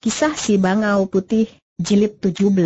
Kisah si Bangau Putih, Jilid 17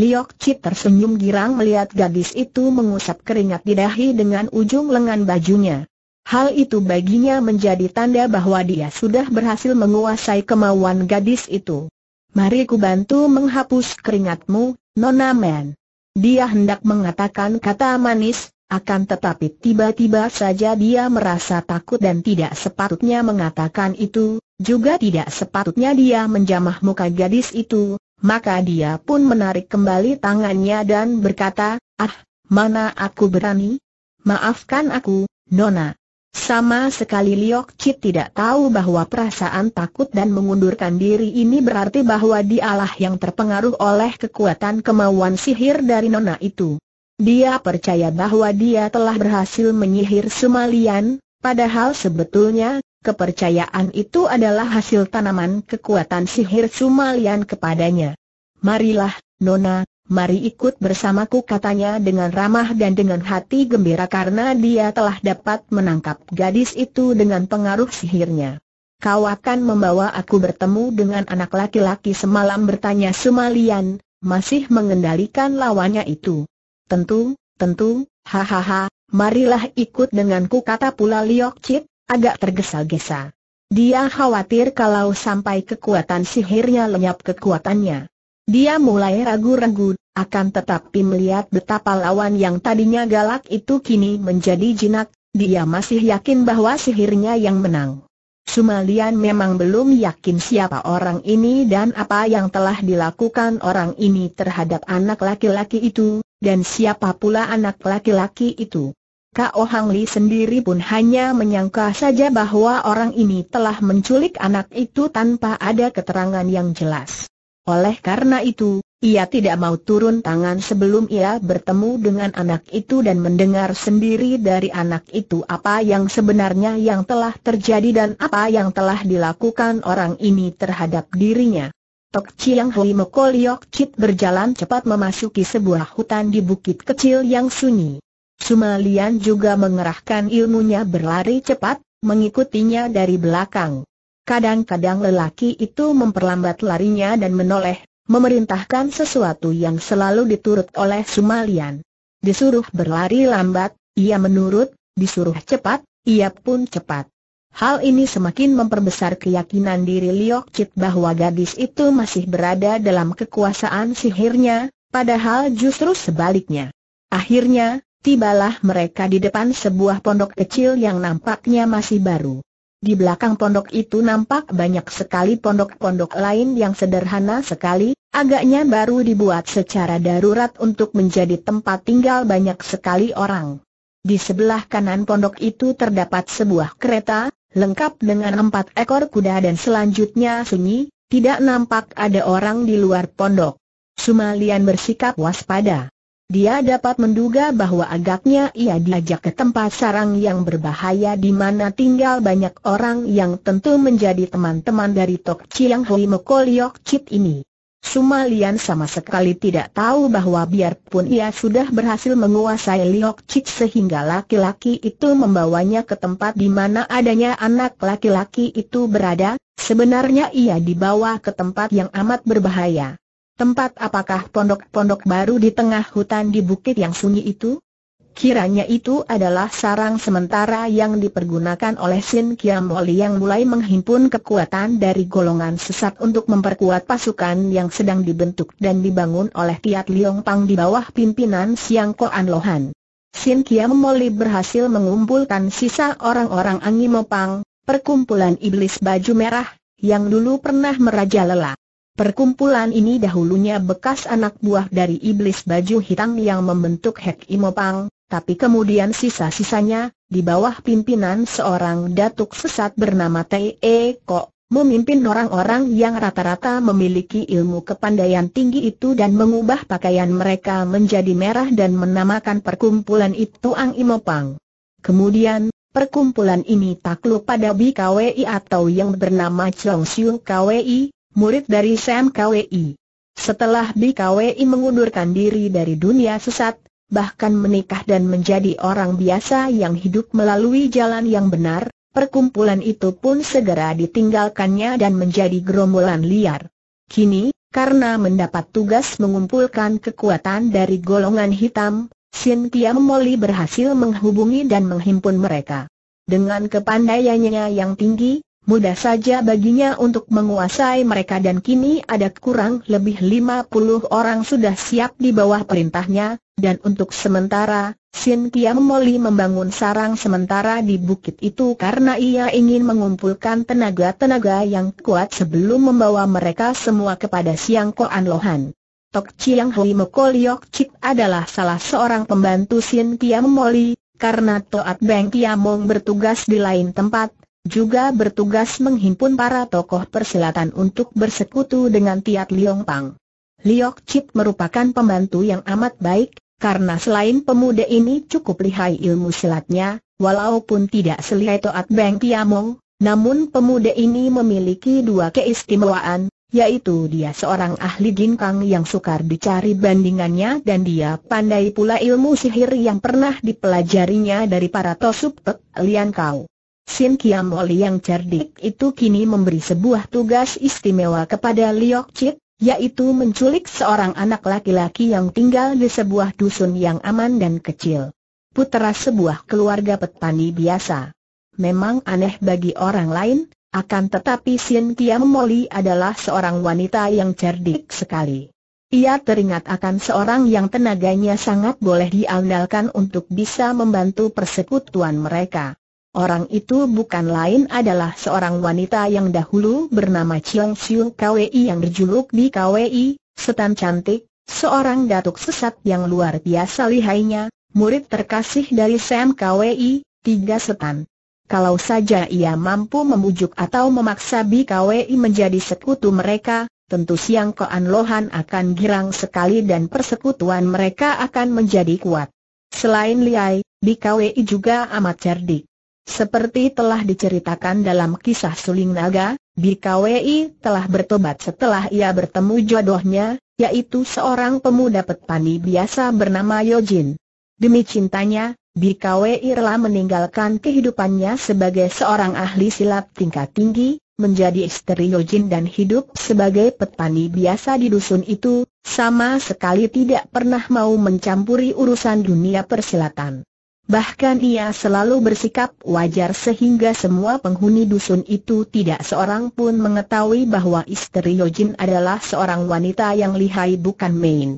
Liok Chit tersenyum girang melihat gadis itu mengusap keringat di dahi dengan ujung lengan bajunya. Hal itu baginya menjadi tanda bahwa dia sudah berhasil menguasai kemauan gadis itu. Mari ku bantu menghapus keringatmu, Nona Men. Dia hendak mengatakan kata manis, akan tetapi tiba-tiba saja dia merasa takut dan tidak sepatutnya mengatakan itu, juga tidak sepatutnya dia menjamah muka gadis itu, maka dia pun menarik kembali tangannya dan berkata, Ah, mana aku berani? Maafkan aku, Nona. Sama sekali Liok Chit tidak tahu bahwa perasaan takut dan mengundurkan diri ini berarti bahwa dialah yang terpengaruh oleh kekuatan kemauan sihir dari Nona itu. Dia percaya bahwa dia telah berhasil menyihir Sumalian, padahal sebetulnya Kepercayaan itu adalah hasil tanaman kekuatan sihir Sumalian kepadanya. Marilah, Nona, mari ikut bersamaku katanya dengan ramah dan dengan hati gembira karena dia telah dapat menangkap gadis itu dengan pengaruh sihirnya. Kau akan membawa aku bertemu dengan anak laki-laki semalam bertanya Sumalian, masih mengendalikan lawannya itu. Tentu, tentu, hahaha, marilah ikut denganku kata pula Liok Chit, agak tergesa-gesa. Dia khawatir kalau sampai kekuatan sihirnya lenyap kekuatannya. Dia mulai ragu-ragu, akan tetapi melihat betapa lawan yang tadinya galak itu kini menjadi jinak, dia masih yakin bahwa sihirnya yang menang. Sumalian memang belum yakin siapa orang ini dan apa yang telah dilakukan orang ini terhadap anak laki-laki itu, dan siapa pula anak laki-laki itu. Kao Hang Li sendiri pun hanya menyangka saja bahwa orang ini telah menculik anak itu tanpa ada keterangan yang jelas. Oleh karena itu, ia tidak mau turun tangan sebelum ia bertemu dengan anak itu dan mendengar sendiri dari anak itu apa yang sebenarnya yang telah terjadi dan apa yang telah dilakukan orang ini terhadap dirinya. Tok Chiang Hui Mokoliok Chit berjalan cepat memasuki sebuah hutan di bukit kecil yang sunyi. Sumalian juga mengerahkan ilmunya berlari cepat, mengikutinya dari belakang. Kadang-kadang lelaki itu memperlambat larinya dan menoleh, memerintahkan sesuatu yang selalu diturut oleh Sumalian. Disuruh berlari lambat, ia menurut, disuruh cepat, ia pun cepat. Hal ini semakin memperbesar keyakinan diri Liok Chit bahwa gadis itu masih berada dalam kekuasaan sihirnya, padahal justru sebaliknya. Akhirnya, Tibalah mereka di depan sebuah pondok kecil yang nampaknya masih baru. Di belakang pondok itu nampak banyak sekali pondok-pondok lain yang sederhana sekali, agaknya baru dibuat secara darurat untuk menjadi tempat tinggal banyak sekali orang. Di sebelah kanan pondok itu terdapat sebuah kereta, lengkap dengan empat ekor kuda dan selanjutnya sunyi, tidak nampak ada orang di luar pondok. Sumalian bersikap waspada. Dia dapat menduga bahwa agaknya ia diajak ke tempat sarang yang berbahaya di mana tinggal banyak orang yang tentu menjadi teman-teman dari Tok Chiang Hui Mekoliok Chit ini. Sumalian sama sekali tidak tahu bahwa biarpun ia sudah berhasil menguasai Liok Chit sehingga laki-laki itu membawanya ke tempat di mana adanya anak laki-laki itu berada, sebenarnya ia dibawa ke tempat yang amat berbahaya. Tempat apakah pondok-pondok baru di tengah hutan di bukit yang sunyi itu? Kiranya itu adalah sarang sementara yang dipergunakan oleh Sin Kiam Wali yang mulai menghimpun kekuatan dari golongan sesat untuk memperkuat pasukan yang sedang dibentuk dan dibangun oleh Tiat Liong Pang di bawah pimpinan Siang Koan Lohan. Sin Kiam Wali berhasil mengumpulkan sisa orang-orang Angi Pang, perkumpulan iblis baju merah, yang dulu pernah merajalela. Perkumpulan ini dahulunya bekas anak buah dari iblis baju hitam yang membentuk Hek Imopang, tapi kemudian sisa-sisanya, di bawah pimpinan seorang datuk sesat bernama Te E. Kok, memimpin orang-orang yang rata-rata memiliki ilmu kepandaian tinggi itu dan mengubah pakaian mereka menjadi merah dan menamakan perkumpulan itu Ang Imopang. Kemudian, perkumpulan ini takluk pada BKWI atau yang bernama Chong Siu KWI, murid dari Sam KWI. Setelah Kwi mengundurkan diri dari dunia sesat, bahkan menikah dan menjadi orang biasa yang hidup melalui jalan yang benar, perkumpulan itu pun segera ditinggalkannya dan menjadi gerombolan liar. Kini, karena mendapat tugas mengumpulkan kekuatan dari golongan hitam, Cynthia Moli berhasil menghubungi dan menghimpun mereka. Dengan kepandaiannya yang tinggi, mudah saja baginya untuk menguasai mereka dan kini ada kurang lebih 50 orang sudah siap di bawah perintahnya, dan untuk sementara, Sin Kiam Moli membangun sarang sementara di bukit itu karena ia ingin mengumpulkan tenaga-tenaga yang kuat sebelum membawa mereka semua kepada Siang Koan Lohan. Tok Chiang Hui Moko Liok Chik adalah salah seorang pembantu Sin Kiam Moli, karena Toat Beng Kiamong bertugas di lain tempat, juga bertugas menghimpun para tokoh persilatan untuk bersekutu dengan Tiat Liong Pang. Liok Chip merupakan pembantu yang amat baik, karena selain pemuda ini cukup lihai ilmu silatnya, walaupun tidak selihai Toat Beng Tiamong, namun pemuda ini memiliki dua keistimewaan, yaitu dia seorang ahli ginkang yang sukar dicari bandingannya dan dia pandai pula ilmu sihir yang pernah dipelajarinya dari para tosub Lian Kau. Sin Moli yang cerdik itu kini memberi sebuah tugas istimewa kepada Liok Chit, yaitu menculik seorang anak laki-laki yang tinggal di sebuah dusun yang aman dan kecil. Putera sebuah keluarga petani biasa. Memang aneh bagi orang lain, akan tetapi Sin Moli adalah seorang wanita yang cerdik sekali. Ia teringat akan seorang yang tenaganya sangat boleh diandalkan untuk bisa membantu persekutuan mereka. Orang itu bukan lain adalah seorang wanita yang dahulu bernama Chiang Siu KWI yang berjuluk di KWI, setan cantik, seorang datuk sesat yang luar biasa lihainya, murid terkasih dari Sam KWI, tiga setan. Kalau saja ia mampu membujuk atau memaksa BKWI menjadi sekutu mereka, tentu Siang Koan Lohan akan girang sekali dan persekutuan mereka akan menjadi kuat. Selain Liai, BKWI juga amat cerdik. Seperti telah diceritakan dalam kisah Suling Naga, BKWI telah bertobat setelah ia bertemu jodohnya, yaitu seorang pemuda petani biasa bernama Yojin. Demi cintanya, BKWI rela meninggalkan kehidupannya sebagai seorang ahli silat tingkat tinggi, menjadi istri Yojin dan hidup sebagai petani biasa di dusun itu, sama sekali tidak pernah mau mencampuri urusan dunia persilatan. Bahkan ia selalu bersikap wajar sehingga semua penghuni dusun itu tidak seorang pun mengetahui bahwa istri Yojin adalah seorang wanita yang lihai bukan main.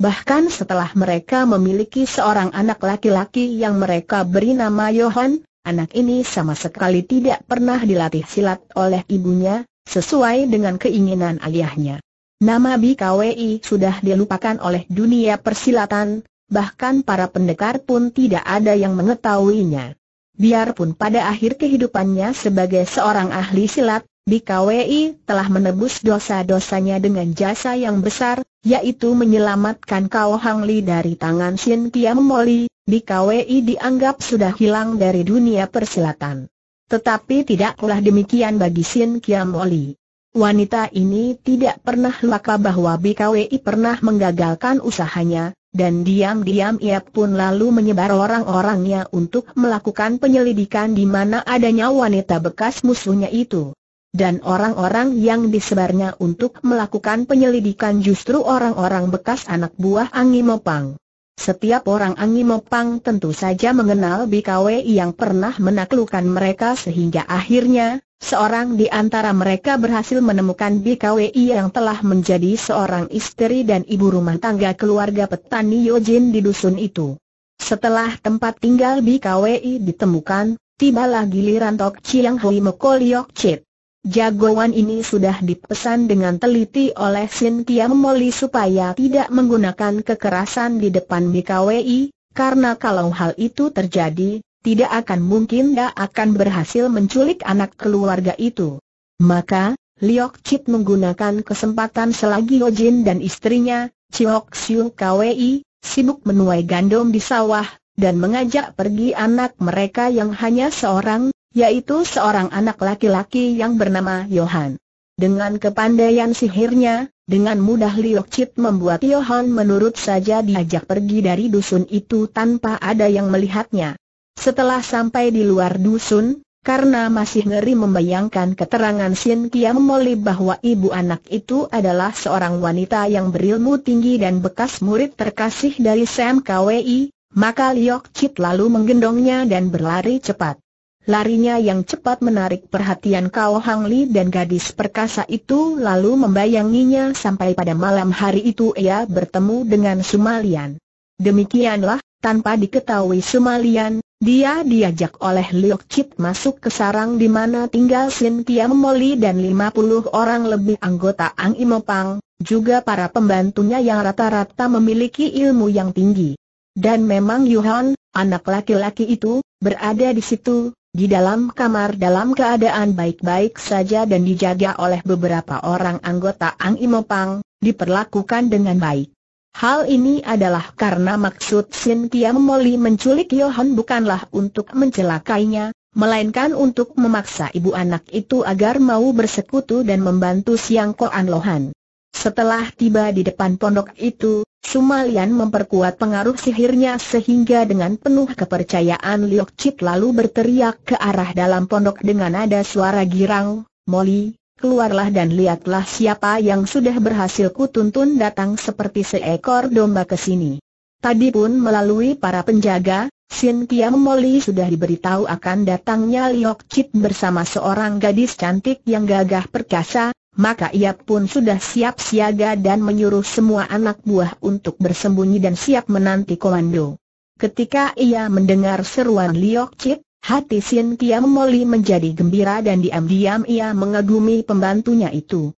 Bahkan setelah mereka memiliki seorang anak laki-laki yang mereka beri nama Yohan, anak ini sama sekali tidak pernah dilatih silat oleh ibunya, sesuai dengan keinginan ayahnya. Nama BKWI sudah dilupakan oleh dunia persilatan, bahkan para pendekar pun tidak ada yang mengetahuinya. Biarpun pada akhir kehidupannya sebagai seorang ahli silat, BKWI telah menebus dosa-dosanya dengan jasa yang besar, yaitu menyelamatkan Kao Hang Li dari tangan Shin Kiam Moli, BKWI dianggap sudah hilang dari dunia persilatan. Tetapi tidaklah demikian bagi Shin Kiam Moli. Wanita ini tidak pernah lupa bahwa BKWI pernah menggagalkan usahanya, dan diam-diam ia pun lalu menyebar orang-orangnya untuk melakukan penyelidikan di mana adanya wanita bekas musuhnya itu. Dan orang-orang yang disebarnya untuk melakukan penyelidikan justru orang-orang bekas anak buah Angi Mopang. Setiap orang Angi Mopang tentu saja mengenal BKW yang pernah menaklukkan mereka sehingga akhirnya, Seorang di antara mereka berhasil menemukan BKWI yang telah menjadi seorang istri dan ibu rumah tangga keluarga petani Yojin di dusun itu. Setelah tempat tinggal BKWI ditemukan, tibalah giliran Tok Chiang Hui Mekoliok Chit. Jagoan ini sudah dipesan dengan teliti oleh Sin Kiam Moli supaya tidak menggunakan kekerasan di depan BKWI, karena kalau hal itu terjadi, tidak akan mungkin dia akan berhasil menculik anak keluarga itu. Maka, Liok Chit menggunakan kesempatan selagi Yojin dan istrinya, Chiok Siu Kwei, sibuk menuai gandum di sawah, dan mengajak pergi anak mereka yang hanya seorang, yaitu seorang anak laki-laki yang bernama Yohan. Dengan kepandaian sihirnya, dengan mudah Liok Chit membuat Yohan menurut saja diajak pergi dari dusun itu tanpa ada yang melihatnya. Setelah sampai di luar dusun, karena masih ngeri membayangkan keterangan Sin Kiam Moli bahwa ibu anak itu adalah seorang wanita yang berilmu tinggi dan bekas murid terkasih dari Sam KWI, maka Liok Chit lalu menggendongnya dan berlari cepat. Larinya yang cepat menarik perhatian Kao Hang Li dan gadis perkasa itu lalu membayanginya sampai pada malam hari itu ia bertemu dengan Sumalian. Demikianlah, tanpa diketahui Sumalian, dia diajak oleh Liok Chit masuk ke sarang di mana tinggal Sin Tiam Moli dan 50 orang lebih anggota Ang Imopang, juga para pembantunya yang rata-rata memiliki ilmu yang tinggi. Dan memang Yuhan, anak laki-laki itu, berada di situ, di dalam kamar dalam keadaan baik-baik saja dan dijaga oleh beberapa orang anggota Ang Imopang, diperlakukan dengan baik. Hal ini adalah karena maksud Sin Kiam Moli menculik Yohan bukanlah untuk mencelakainya, melainkan untuk memaksa ibu anak itu agar mau bersekutu dan membantu Siang Koan Lohan. Setelah tiba di depan pondok itu, Sumalian memperkuat pengaruh sihirnya sehingga dengan penuh kepercayaan Liok Chit lalu berteriak ke arah dalam pondok dengan nada suara girang, Moli, keluarlah dan lihatlah siapa yang sudah berhasil kutuntun datang seperti seekor domba ke sini. Tadi pun melalui para penjaga, Sin Kiam Moli sudah diberitahu akan datangnya Liok Chit bersama seorang gadis cantik yang gagah perkasa, maka ia pun sudah siap siaga dan menyuruh semua anak buah untuk bersembunyi dan siap menanti komando. Ketika ia mendengar seruan Liok Chit, Hati Sien Kiam Moli menjadi gembira dan diam-diam ia mengagumi pembantunya itu.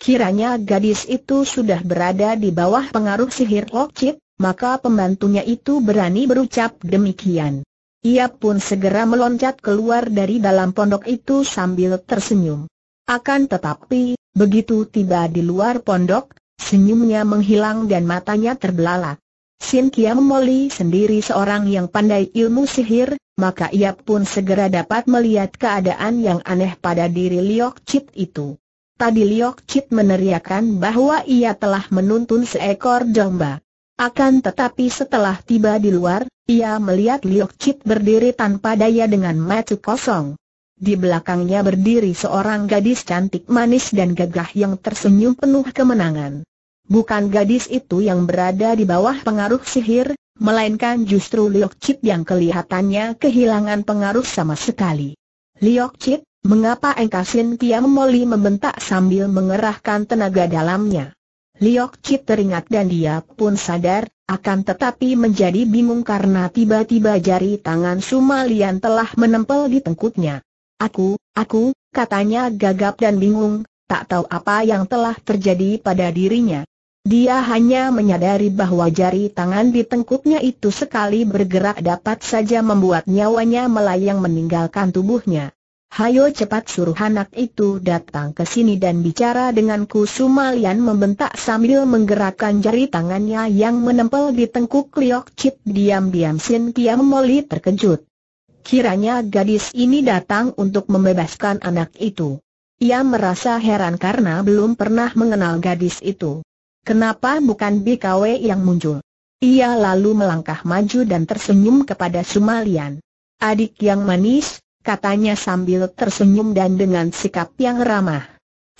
Kiranya gadis itu sudah berada di bawah pengaruh sihir Lok Chit, maka pembantunya itu berani berucap demikian. Ia pun segera meloncat keluar dari dalam pondok itu sambil tersenyum. Akan tetapi, begitu tiba di luar pondok, senyumnya menghilang dan matanya terbelalak. Sin Kiam Moli sendiri seorang yang pandai ilmu sihir, maka ia pun segera dapat melihat keadaan yang aneh pada diri Liok Chit itu. Tadi Liok Chit meneriakan bahwa ia telah menuntun seekor domba. Akan tetapi setelah tiba di luar, ia melihat Liok Chit berdiri tanpa daya dengan mata kosong. Di belakangnya berdiri seorang gadis cantik manis dan gagah yang tersenyum penuh kemenangan. Bukan gadis itu yang berada di bawah pengaruh sihir, melainkan justru Liok Chit yang kelihatannya kehilangan pengaruh sama sekali. Liok Chit, mengapa engkau Sin Kiam Moli membentak sambil mengerahkan tenaga dalamnya? Liok Chit teringat dan dia pun sadar, akan tetapi menjadi bingung karena tiba-tiba jari tangan Sumalian telah menempel di tengkuknya. Aku, aku, katanya gagap dan bingung, tak tahu apa yang telah terjadi pada dirinya. Dia hanya menyadari bahwa jari tangan di tengkuknya itu sekali bergerak dapat saja membuat nyawanya melayang meninggalkan tubuhnya. Hayo cepat suruh anak itu datang ke sini dan bicara denganku Sumalian membentak sambil menggerakkan jari tangannya yang menempel di tengkuk Liok Chit diam-diam Sin Kiam Moli terkejut. Kiranya gadis ini datang untuk membebaskan anak itu. Ia merasa heran karena belum pernah mengenal gadis itu. Kenapa bukan BKW yang muncul? Ia lalu melangkah maju dan tersenyum kepada Sumalian. Adik yang manis, katanya sambil tersenyum dan dengan sikap yang ramah.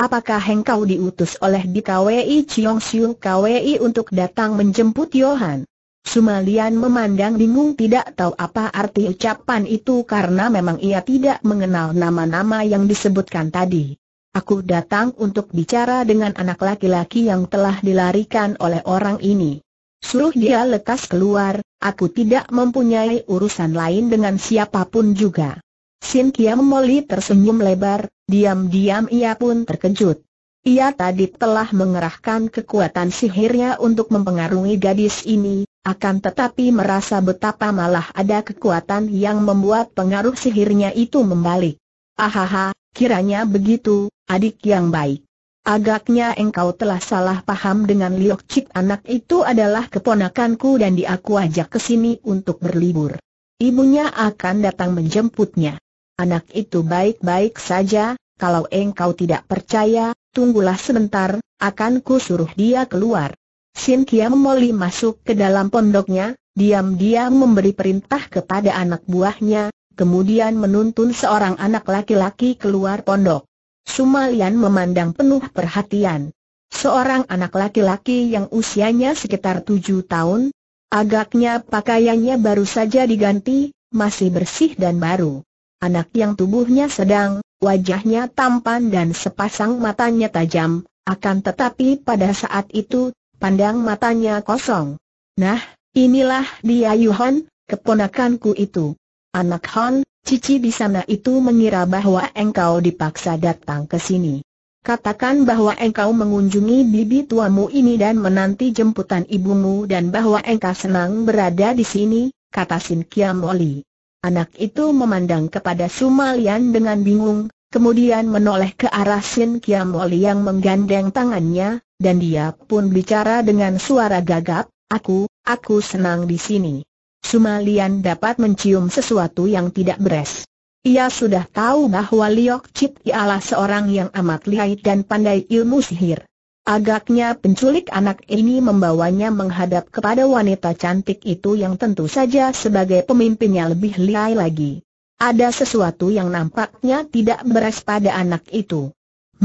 Apakah engkau diutus oleh BKWI Chiong Siu KWI untuk datang menjemput Yohan? Sumalian memandang bingung tidak tahu apa arti ucapan itu karena memang ia tidak mengenal nama-nama yang disebutkan tadi. Aku datang untuk bicara dengan anak laki-laki yang telah dilarikan oleh orang ini. Suruh dia lekas keluar, aku tidak mempunyai urusan lain dengan siapapun juga. Sin Kiam Moli tersenyum lebar, diam-diam ia pun terkejut. Ia tadi telah mengerahkan kekuatan sihirnya untuk mempengaruhi gadis ini, akan tetapi merasa betapa malah ada kekuatan yang membuat pengaruh sihirnya itu membalik. Ahaha, kiranya begitu, adik yang baik. Agaknya engkau telah salah paham dengan Liok Cik anak itu adalah keponakanku dan diaku aku ajak ke sini untuk berlibur. Ibunya akan datang menjemputnya. Anak itu baik-baik saja, kalau engkau tidak percaya, tunggulah sebentar, akan ku suruh dia keluar. Sin Kiam Moli masuk ke dalam pondoknya, diam-diam memberi perintah kepada anak buahnya, kemudian menuntun seorang anak laki-laki keluar pondok. Sumalian memandang penuh perhatian. Seorang anak laki-laki yang usianya sekitar tujuh tahun, agaknya pakaiannya baru saja diganti, masih bersih dan baru. Anak yang tubuhnya sedang, wajahnya tampan dan sepasang matanya tajam, akan tetapi pada saat itu, pandang matanya kosong. Nah, inilah dia Yuhan, keponakanku itu. Anak Hon, cici di sana itu mengira bahwa engkau dipaksa datang ke sini. Katakan bahwa engkau mengunjungi bibi tuamu ini dan menanti jemputan ibumu dan bahwa engkau senang berada di sini, kata Sin Kiam Oli. Anak itu memandang kepada Sumalian dengan bingung, kemudian menoleh ke arah Sin Kiam Oli yang menggandeng tangannya, dan dia pun bicara dengan suara gagap, Aku, aku senang di sini. Sumalian dapat mencium sesuatu yang tidak beres. Ia sudah tahu bahwa Liok Chit ialah seorang yang amat lihai dan pandai ilmu sihir. Agaknya penculik anak ini membawanya menghadap kepada wanita cantik itu yang tentu saja sebagai pemimpinnya lebih lihai lagi. Ada sesuatu yang nampaknya tidak beres pada anak itu.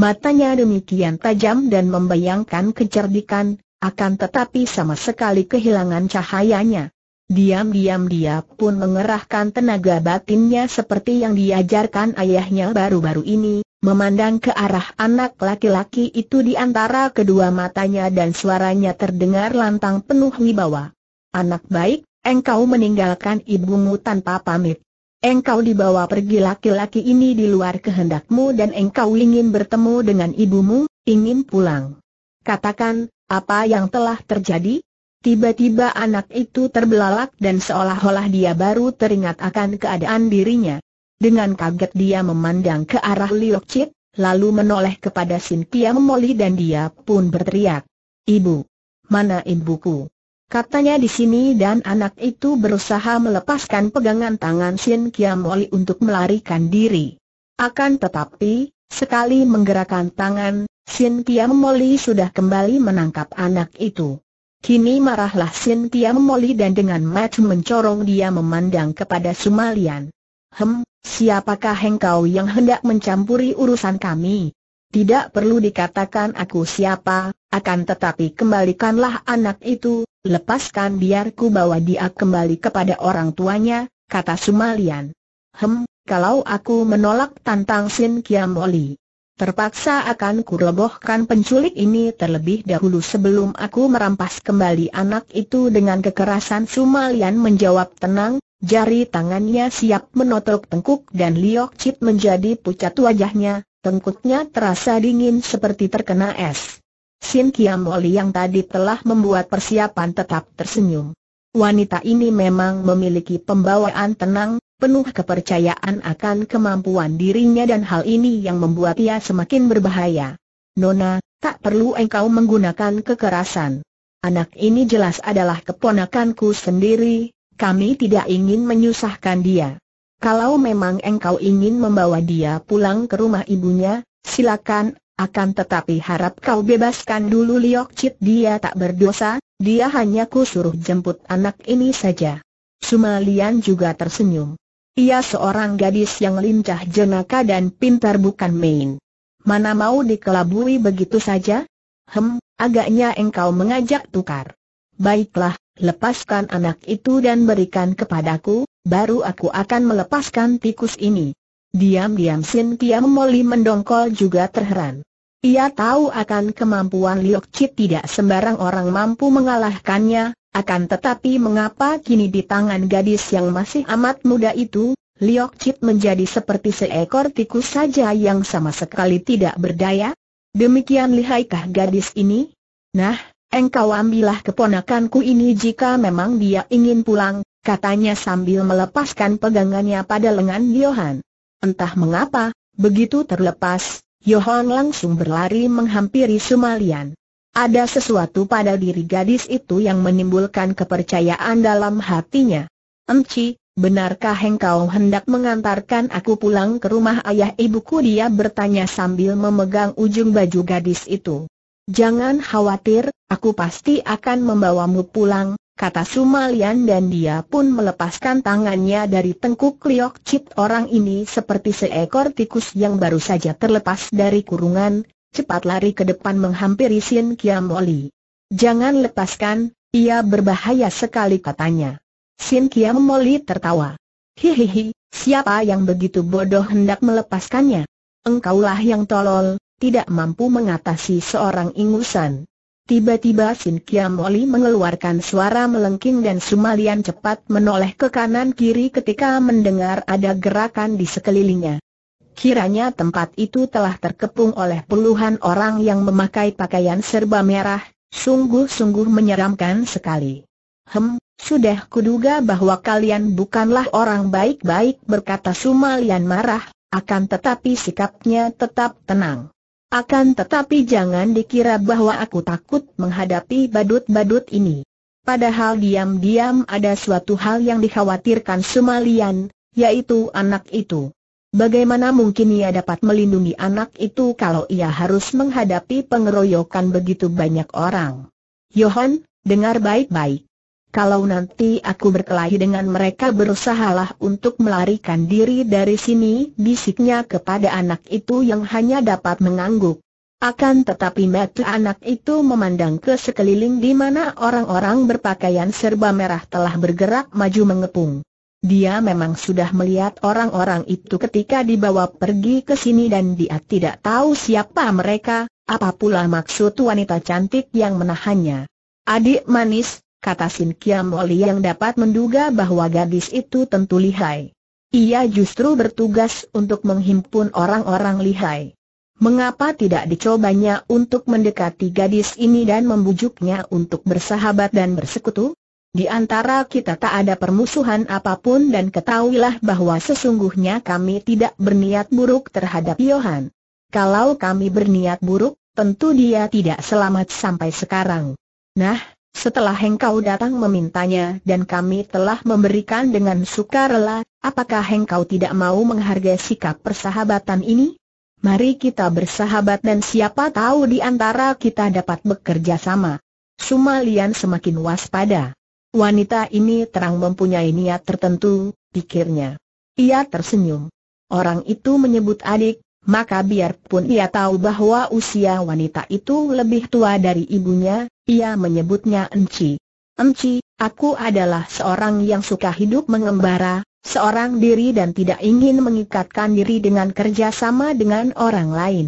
Matanya demikian tajam dan membayangkan kecerdikan, akan tetapi sama sekali kehilangan cahayanya. Diam-diam dia pun mengerahkan tenaga batinnya seperti yang diajarkan ayahnya baru-baru ini, memandang ke arah anak laki-laki itu di antara kedua matanya dan suaranya terdengar lantang penuh wibawa. Anak baik, engkau meninggalkan ibumu tanpa pamit. Engkau dibawa pergi laki-laki ini di luar kehendakmu dan engkau ingin bertemu dengan ibumu, ingin pulang. Katakan, apa yang telah terjadi? Tiba-tiba anak itu terbelalak dan seolah-olah dia baru teringat akan keadaan dirinya. Dengan kaget dia memandang ke arah Liok Chit, lalu menoleh kepada Kiam Memoli dan dia pun berteriak. Ibu! Mana ibuku? Katanya di sini dan anak itu berusaha melepaskan pegangan tangan Sin Moli untuk melarikan diri. Akan tetapi, sekali menggerakkan tangan, Sin Moli sudah kembali menangkap anak itu. Kini marahlah Sin Tiam Moli dan dengan mata mencorong dia memandang kepada Sumalian. Hem, siapakah engkau yang hendak mencampuri urusan kami? Tidak perlu dikatakan aku siapa, akan tetapi kembalikanlah anak itu, lepaskan biarku ku bawa dia kembali kepada orang tuanya, kata Sumalian. Hem, kalau aku menolak tantang Sin Kiam Terpaksa akan kurebohkan penculik ini terlebih dahulu sebelum aku merampas kembali anak itu dengan kekerasan Sumalian menjawab tenang, jari tangannya siap menotok tengkuk dan Liok Chit menjadi pucat wajahnya, tengkuknya terasa dingin seperti terkena es. Sin Kiam Oli yang tadi telah membuat persiapan tetap tersenyum. Wanita ini memang memiliki pembawaan tenang, penuh kepercayaan akan kemampuan dirinya dan hal ini yang membuat ia semakin berbahaya. Nona, tak perlu engkau menggunakan kekerasan. Anak ini jelas adalah keponakanku sendiri, kami tidak ingin menyusahkan dia. Kalau memang engkau ingin membawa dia pulang ke rumah ibunya, silakan, akan tetapi harap kau bebaskan dulu Liok Chit dia tak berdosa, dia hanya kusuruh jemput anak ini saja. Sumalian juga tersenyum. Ia seorang gadis yang lincah jenaka dan pintar bukan main. Mana mau dikelabui begitu saja? Hem, agaknya engkau mengajak tukar. Baiklah, lepaskan anak itu dan berikan kepadaku, baru aku akan melepaskan tikus ini. Diam-diam Sin Kiam Moli mendongkol juga terheran. Ia tahu akan kemampuan Liok Chit tidak sembarang orang mampu mengalahkannya, akan tetapi mengapa kini di tangan gadis yang masih amat muda itu, Liok Chit menjadi seperti seekor tikus saja yang sama sekali tidak berdaya? Demikian lihaikah gadis ini? Nah, engkau ambillah keponakanku ini jika memang dia ingin pulang, katanya sambil melepaskan pegangannya pada lengan Johan. Entah mengapa, begitu terlepas, Johan langsung berlari menghampiri Sumalian. Ada sesuatu pada diri gadis itu yang menimbulkan kepercayaan dalam hatinya. Emci, benarkah engkau hendak mengantarkan aku pulang ke rumah ayah ibuku? Dia bertanya sambil memegang ujung baju gadis itu. Jangan khawatir, aku pasti akan membawamu pulang, kata Sumalian dan dia pun melepaskan tangannya dari tengkuk Liok cip orang ini seperti seekor tikus yang baru saja terlepas dari kurungan, cepat lari ke depan menghampiri Sin Kiam Oli. Jangan lepaskan, ia berbahaya sekali katanya. Sin Kiam Oli tertawa. Hihihi, siapa yang begitu bodoh hendak melepaskannya? Engkaulah yang tolol, tidak mampu mengatasi seorang ingusan. Tiba-tiba Sin Kiam Oli mengeluarkan suara melengking dan Sumalian cepat menoleh ke kanan kiri ketika mendengar ada gerakan di sekelilingnya. Kiranya tempat itu telah terkepung oleh puluhan orang yang memakai pakaian serba merah, sungguh-sungguh menyeramkan sekali. Hem, sudah kuduga bahwa kalian bukanlah orang baik-baik berkata Sumalian marah, akan tetapi sikapnya tetap tenang. Akan tetapi jangan dikira bahwa aku takut menghadapi badut-badut ini. Padahal diam-diam ada suatu hal yang dikhawatirkan Sumalian, yaitu anak itu. Bagaimana mungkin ia dapat melindungi anak itu kalau ia harus menghadapi pengeroyokan begitu banyak orang? Yohan, dengar baik-baik. Kalau nanti aku berkelahi dengan mereka berusahalah untuk melarikan diri dari sini, bisiknya kepada anak itu yang hanya dapat mengangguk. Akan tetapi mata anak itu memandang ke sekeliling di mana orang-orang berpakaian serba merah telah bergerak maju mengepung. Dia memang sudah melihat orang-orang itu ketika dibawa pergi ke sini dan dia tidak tahu siapa mereka, apa pula maksud wanita cantik yang menahannya. Adik manis, kata Sin Kiam Oli yang dapat menduga bahwa gadis itu tentu lihai. Ia justru bertugas untuk menghimpun orang-orang lihai. Mengapa tidak dicobanya untuk mendekati gadis ini dan membujuknya untuk bersahabat dan bersekutu? Di antara kita tak ada permusuhan apapun dan ketahuilah bahwa sesungguhnya kami tidak berniat buruk terhadap Yohan. Kalau kami berniat buruk, tentu dia tidak selamat sampai sekarang. Nah, setelah engkau datang memintanya dan kami telah memberikan dengan sukarela, apakah engkau tidak mau menghargai sikap persahabatan ini? Mari kita bersahabat dan siapa tahu di antara kita dapat bekerja sama. Sumalian semakin waspada. Wanita ini terang mempunyai niat tertentu, pikirnya. Ia tersenyum. Orang itu menyebut adik, maka biarpun ia tahu bahwa usia wanita itu lebih tua dari ibunya, ia menyebutnya Enci. Enci, aku adalah seorang yang suka hidup mengembara, seorang diri dan tidak ingin mengikatkan diri dengan kerja sama dengan orang lain.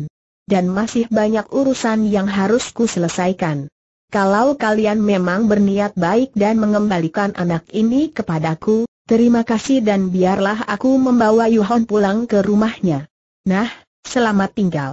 Dan masih banyak urusan yang harus ku selesaikan. Kalau kalian memang berniat baik dan mengembalikan anak ini kepadaku, terima kasih dan biarlah aku membawa Yohan pulang ke rumahnya. Nah, selamat tinggal.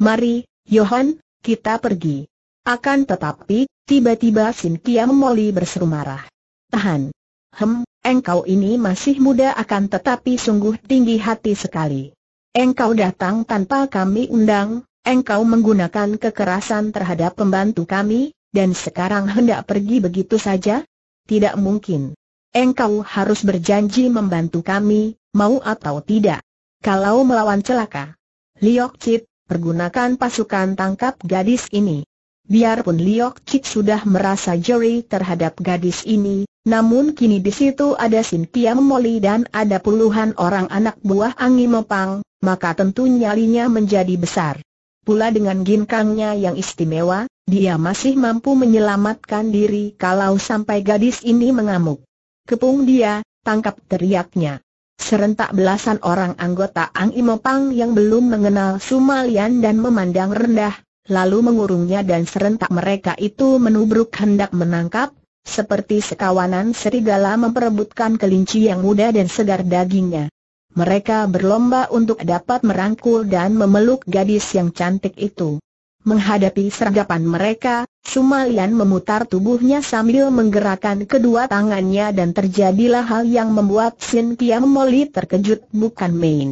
Mari, Yohan, kita pergi. Akan tetapi, tiba-tiba Kiam Moli berseru marah. Tahan. Hem, engkau ini masih muda akan tetapi sungguh tinggi hati sekali. Engkau datang tanpa kami undang, engkau menggunakan kekerasan terhadap pembantu kami, dan sekarang hendak pergi begitu saja? Tidak mungkin. Engkau harus berjanji membantu kami, mau atau tidak. Kalau melawan celaka, Liok Chit, pergunakan pasukan tangkap gadis ini. Biarpun Liok Chit sudah merasa jeri terhadap gadis ini, namun kini di situ ada Sintia Moli dan ada puluhan orang anak buah Angi Mepang, maka tentu nyalinya menjadi besar. Pula dengan ginkangnya yang istimewa, dia masih mampu menyelamatkan diri kalau sampai gadis ini mengamuk. Kepung dia, tangkap teriaknya. Serentak belasan orang anggota Ang Imopang yang belum mengenal Sumalian dan memandang rendah, lalu mengurungnya dan serentak mereka itu menubruk hendak menangkap, seperti sekawanan serigala memperebutkan kelinci yang muda dan segar dagingnya. Mereka berlomba untuk dapat merangkul dan memeluk gadis yang cantik itu. Menghadapi sergapan mereka, Sumalian memutar tubuhnya sambil menggerakkan kedua tangannya dan terjadilah hal yang membuat Sin Kiam Moli terkejut bukan main.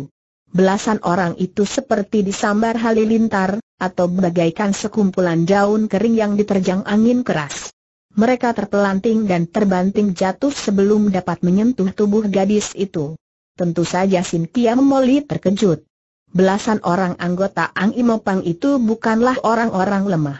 Belasan orang itu seperti disambar halilintar, atau bagaikan sekumpulan daun kering yang diterjang angin keras. Mereka terpelanting dan terbanting jatuh sebelum dapat menyentuh tubuh gadis itu. Tentu saja Sin Kiam Moli terkejut belasan orang anggota Ang Imopang itu bukanlah orang-orang lemah.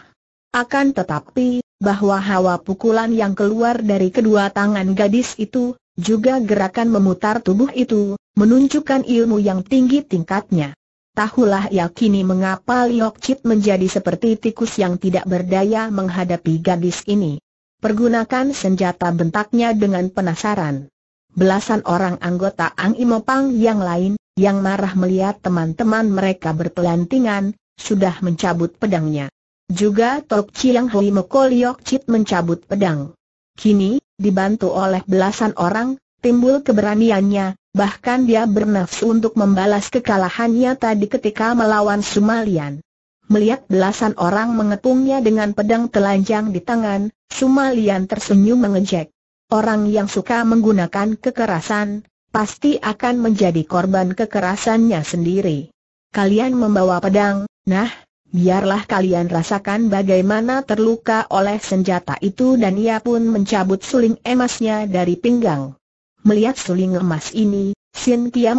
Akan tetapi, bahwa hawa pukulan yang keluar dari kedua tangan gadis itu, juga gerakan memutar tubuh itu, menunjukkan ilmu yang tinggi tingkatnya. Tahulah yakini mengapa Liok Chit menjadi seperti tikus yang tidak berdaya menghadapi gadis ini. Pergunakan senjata bentaknya dengan penasaran. Belasan orang anggota Ang Imopang yang lain, yang marah melihat teman-teman mereka berpelantingan, sudah mencabut pedangnya. Juga Tok yang Hui Mekoliok Chit mencabut pedang. Kini, dibantu oleh belasan orang, timbul keberaniannya, bahkan dia bernafsu untuk membalas kekalahannya tadi ketika melawan Sumalian. Melihat belasan orang mengepungnya dengan pedang telanjang di tangan, Sumalian tersenyum mengejek. Orang yang suka menggunakan kekerasan, pasti akan menjadi korban kekerasannya sendiri. Kalian membawa pedang, nah, biarlah kalian rasakan bagaimana terluka oleh senjata itu dan ia pun mencabut suling emasnya dari pinggang. Melihat suling emas ini, Sin Kia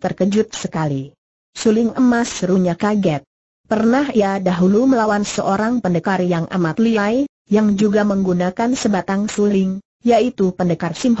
terkejut sekali. Suling emas serunya kaget. Pernah ia dahulu melawan seorang pendekar yang amat liai, yang juga menggunakan sebatang suling, yaitu pendekar Sim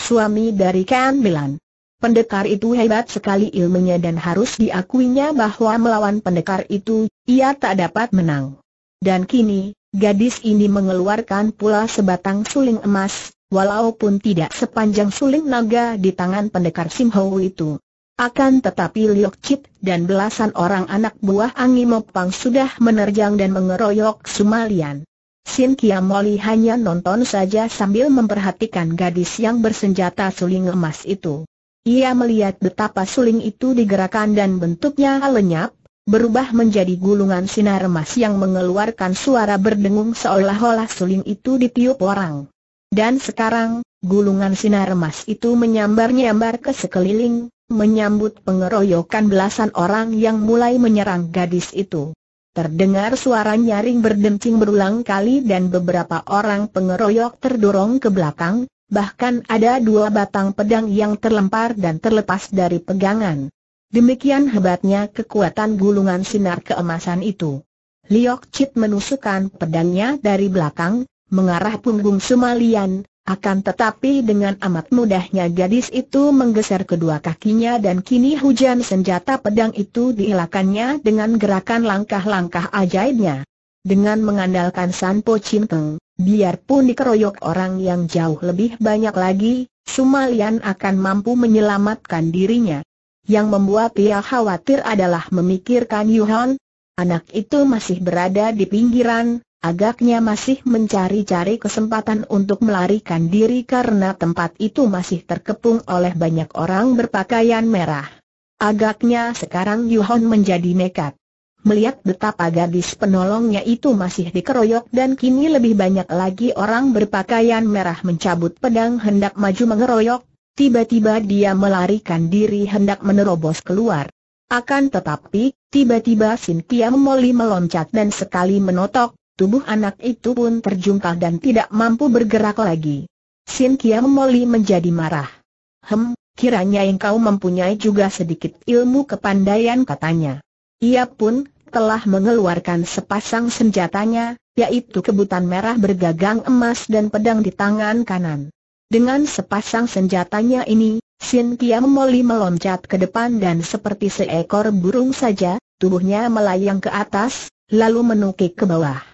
suami dari Ken Milan. Pendekar itu hebat sekali ilmunya dan harus diakuinya bahwa melawan pendekar itu, ia tak dapat menang. Dan kini, gadis ini mengeluarkan pula sebatang suling emas, walaupun tidak sepanjang suling naga di tangan pendekar Simhou itu. Akan tetapi Liok Chit dan belasan orang anak buah Mopang sudah menerjang dan mengeroyok Sumalian. Sin Kiamoli hanya nonton saja sambil memperhatikan gadis yang bersenjata suling emas itu. Ia melihat betapa suling itu digerakkan dan bentuknya lenyap, berubah menjadi gulungan sinar emas yang mengeluarkan suara berdengung seolah-olah suling itu ditiup orang. Dan sekarang, gulungan sinar emas itu menyambar-nyambar ke sekeliling, menyambut pengeroyokan belasan orang yang mulai menyerang gadis itu. Terdengar suara nyaring berdencing berulang kali dan beberapa orang pengeroyok terdorong ke belakang, bahkan ada dua batang pedang yang terlempar dan terlepas dari pegangan. Demikian hebatnya kekuatan gulungan sinar keemasan itu. Liok Chit menusukkan pedangnya dari belakang, mengarah punggung Sumalian, akan tetapi dengan amat mudahnya gadis itu menggeser kedua kakinya dan kini hujan senjata pedang itu diilakannya dengan gerakan langkah-langkah ajaibnya. Dengan mengandalkan Sanpo Teng, biarpun dikeroyok orang yang jauh lebih banyak lagi, Sumalian akan mampu menyelamatkan dirinya. Yang membuat ia khawatir adalah memikirkan Yuhan, anak itu masih berada di pinggiran, Agaknya masih mencari-cari kesempatan untuk melarikan diri karena tempat itu masih terkepung oleh banyak orang berpakaian merah. Agaknya sekarang Yuhon menjadi nekat. Melihat betapa gadis penolongnya itu masih dikeroyok dan kini lebih banyak lagi orang berpakaian merah mencabut pedang hendak maju mengeroyok, tiba-tiba dia melarikan diri hendak menerobos keluar. Akan tetapi, tiba-tiba Sin Kiam Moli meloncat dan sekali menotok, tubuh anak itu pun terjungkal dan tidak mampu bergerak lagi. Sin Kiam Moli menjadi marah. Hem, kiranya engkau mempunyai juga sedikit ilmu kepandaian katanya. Ia pun telah mengeluarkan sepasang senjatanya, yaitu kebutan merah bergagang emas dan pedang di tangan kanan. Dengan sepasang senjatanya ini, Sin Kiam Moli meloncat ke depan dan seperti seekor burung saja, tubuhnya melayang ke atas, lalu menukik ke bawah.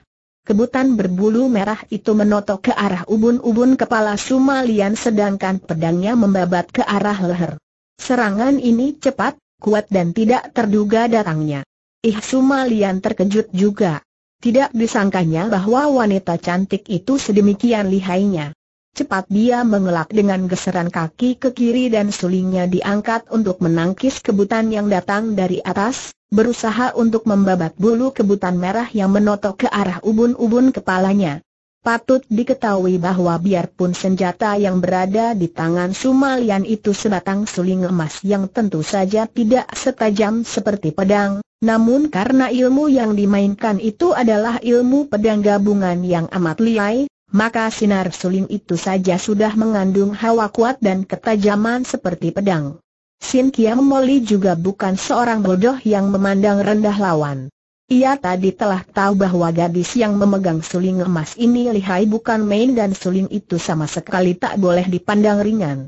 Kebutan berbulu merah itu menotok ke arah ubun-ubun kepala Sumalian sedangkan pedangnya membabat ke arah leher. Serangan ini cepat, kuat dan tidak terduga datangnya. Ih Sumalian terkejut juga. Tidak disangkanya bahwa wanita cantik itu sedemikian lihainya. Cepat dia mengelak dengan geseran kaki ke kiri dan sulingnya diangkat untuk menangkis kebutan yang datang dari atas, berusaha untuk membabat bulu kebutan merah yang menotok ke arah ubun-ubun kepalanya. Patut diketahui bahwa biarpun senjata yang berada di tangan Sumalian itu sebatang suling emas yang tentu saja tidak setajam seperti pedang, namun karena ilmu yang dimainkan itu adalah ilmu pedang gabungan yang amat liai, maka sinar suling itu saja sudah mengandung hawa kuat dan ketajaman seperti pedang. Sin Kiam Moli juga bukan seorang bodoh yang memandang rendah lawan. Ia tadi telah tahu bahwa gadis yang memegang suling emas ini lihai bukan main dan suling itu sama sekali tak boleh dipandang ringan.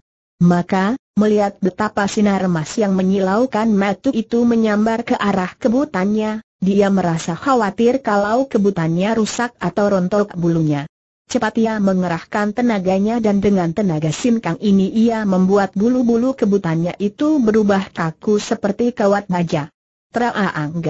Maka, melihat betapa sinar emas yang menyilaukan matu itu menyambar ke arah kebutannya, dia merasa khawatir kalau kebutannya rusak atau rontok bulunya. Cepat ia mengerahkan tenaganya dan dengan tenaga sinkang ini ia membuat bulu-bulu kebutannya itu berubah kaku seperti kawat baja. Traaang.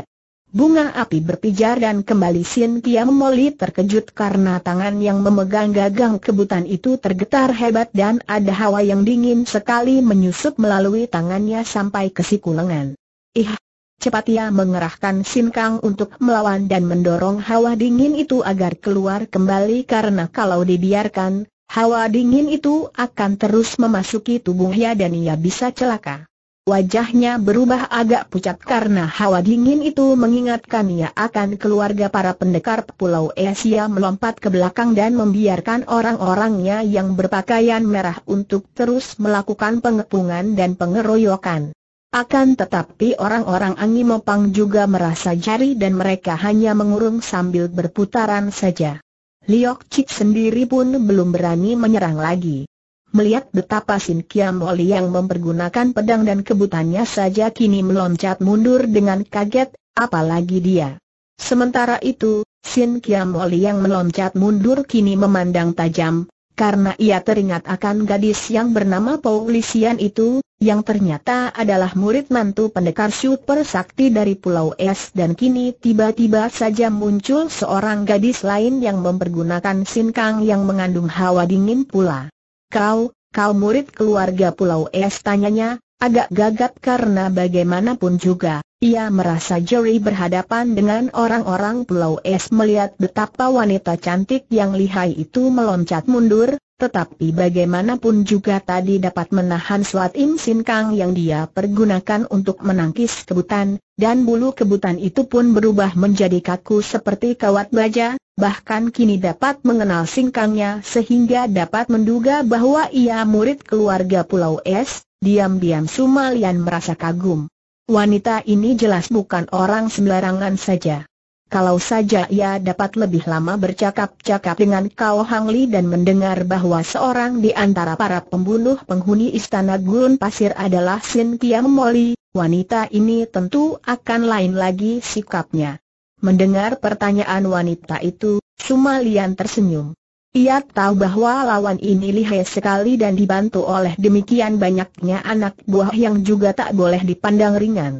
Bunga api berpijar dan kembali Sin Kiam Moli terkejut karena tangan yang memegang gagang kebutan itu tergetar hebat dan ada hawa yang dingin sekali menyusup melalui tangannya sampai ke siku lengan. Ih, Cepat ia mengerahkan sinkang untuk melawan dan mendorong hawa dingin itu agar keluar kembali karena kalau dibiarkan, hawa dingin itu akan terus memasuki tubuhnya dan ia bisa celaka. Wajahnya berubah agak pucat karena hawa dingin itu mengingatkan ia akan keluarga para pendekar Pulau Asia melompat ke belakang dan membiarkan orang-orangnya yang berpakaian merah untuk terus melakukan pengepungan dan pengeroyokan. Akan tetapi orang-orang Angi Mopang juga merasa jari dan mereka hanya mengurung sambil berputaran saja. Liok Cik sendiri pun belum berani menyerang lagi. Melihat betapa Sin Kiam Oli yang mempergunakan pedang dan kebutannya saja kini meloncat mundur dengan kaget, apalagi dia. Sementara itu, Sin Kiam Oli yang meloncat mundur kini memandang tajam, karena ia teringat akan gadis yang bernama Paulisian itu, yang ternyata adalah murid mantu pendekar super sakti dari Pulau Es dan kini tiba-tiba saja muncul seorang gadis lain yang mempergunakan sinkang yang mengandung hawa dingin pula. Kau, kau murid keluarga Pulau Es tanyanya, Agak gagap karena bagaimanapun juga, ia merasa jeri berhadapan dengan orang-orang Pulau Es melihat betapa wanita cantik yang lihai itu meloncat mundur, tetapi bagaimanapun juga tadi dapat menahan suat Im Sin Kang yang dia pergunakan untuk menangkis kebutan, dan bulu kebutan itu pun berubah menjadi kaku seperti kawat baja, bahkan kini dapat mengenal singkangnya sehingga dapat menduga bahwa ia murid keluarga Pulau Es, diam-diam Sumalian merasa kagum. Wanita ini jelas bukan orang sembarangan saja. Kalau saja ia dapat lebih lama bercakap-cakap dengan kau Hang Li dan mendengar bahwa seorang di antara para pembunuh penghuni istana Gurun Pasir adalah Sin Kiam Moli, wanita ini tentu akan lain lagi sikapnya. Mendengar pertanyaan wanita itu, Suma Lian tersenyum. Ia tahu bahwa lawan ini lihai sekali dan dibantu oleh demikian banyaknya anak buah yang juga tak boleh dipandang ringan.